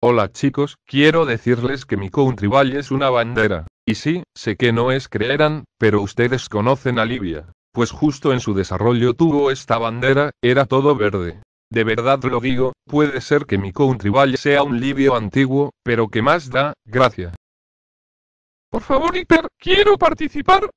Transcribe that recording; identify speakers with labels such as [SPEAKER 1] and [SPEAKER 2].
[SPEAKER 1] Hola chicos, quiero decirles que mi valley es una bandera. Y sí, sé que no es creerán, pero ustedes conocen a Libia. Pues justo en su desarrollo tuvo esta bandera, era todo verde. De verdad lo digo, puede ser que mi valley sea un libio antiguo, pero que más da, gracias.
[SPEAKER 2] Por favor, Hiper, quiero participar,